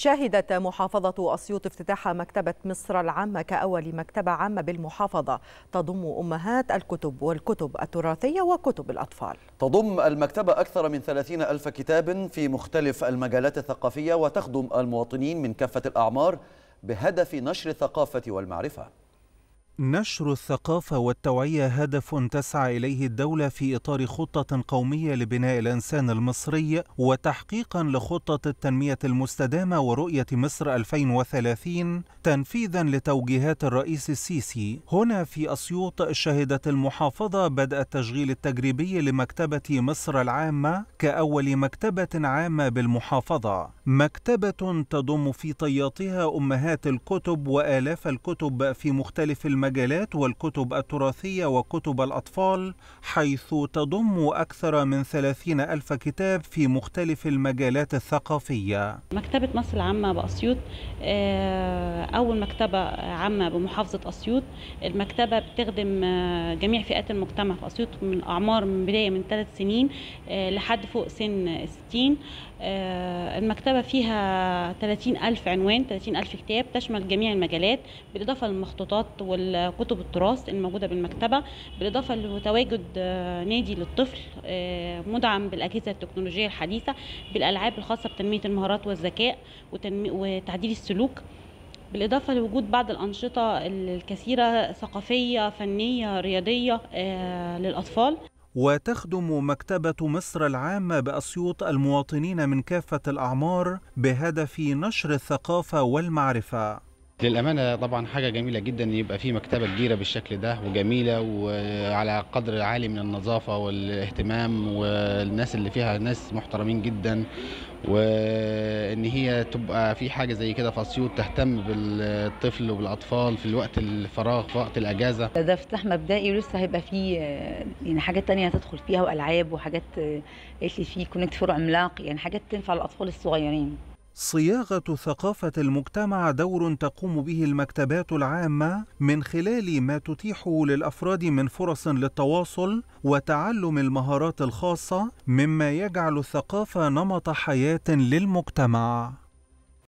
شهدت محافظة أسيوط افتتاح مكتبة مصر العامة كأول مكتبة عامة بالمحافظة تضم أمهات الكتب والكتب التراثية وكتب الأطفال تضم المكتبة أكثر من 30 ألف كتاب في مختلف المجالات الثقافية وتخدم المواطنين من كافة الأعمار بهدف نشر الثقافة والمعرفة نشر الثقافة والتوعية هدف تسعى إليه الدولة في إطار خطة قومية لبناء الإنسان المصري وتحقيقا لخطة التنمية المستدامة ورؤية مصر 2030 تنفيذا لتوجيهات الرئيس السيسي هنا في أسيوط شهدت المحافظة بدء التشغيل التجريبي لمكتبة مصر العامة كأول مكتبة عامة بالمحافظة مكتبة تضم في طياتها أمهات الكتب وآلاف الكتب في مختلف المجالات والكتب التراثية وكتب الأطفال حيث تضم أكثر من ثلاثين ألف كتاب في مختلف المجالات الثقافية مكتبة مصر العامة بأسيوط آه، أول مكتبة عامة بمحافظة أسيوط المكتبة بتخدم آه، جميع فئات المجتمع في أسيوط من أعمار من بداية من ثلاث سنين آه، لحد فوق سن ستين المكتبة المكتبة فيها 30 ألف عنوان 30 ألف كتاب تشمل جميع المجالات بالإضافة للمخطوطات والكتب التراث الموجودة بالمكتبة بالإضافة لتواجد آه، نادي للطفل آه، مدعم بالأجهزة التكنولوجية الحديثة بالألعاب الخاصة بتنمية المهارات والذكاء وتعديل السلوك بالإضافة لوجود بعض الأنشطة الكثيرة ثقافية فنية رياضية آه، للأطفال وتخدم مكتبة مصر العامة بأسيوط المواطنين من كافة الأعمار بهدف نشر الثقافة والمعرفة للأمانة طبعا حاجة جميلة جدا إن يبقى في مكتبة كبيرة بالشكل ده وجميلة وعلى قدر عالي من النظافة والاهتمام والناس اللي فيها ناس محترمين جدا وإن هي تبقى في حاجة زي كده في اسيوط تهتم بالطفل وبالأطفال في الوقت الفراغ في وقت الأجازة ده افتتاح مبدئي ولسه هيبقى فيه يعني حاجات تانية هتدخل فيها وألعاب وحاجات قالت لي فيه كونكت فور عملاق يعني حاجات تنفع الأطفال الصغيرين صياغة ثقافة المجتمع دور تقوم به المكتبات العامة من خلال ما تتيحه للأفراد من فرص للتواصل وتعلم المهارات الخاصة مما يجعل الثقافة نمط حياة للمجتمع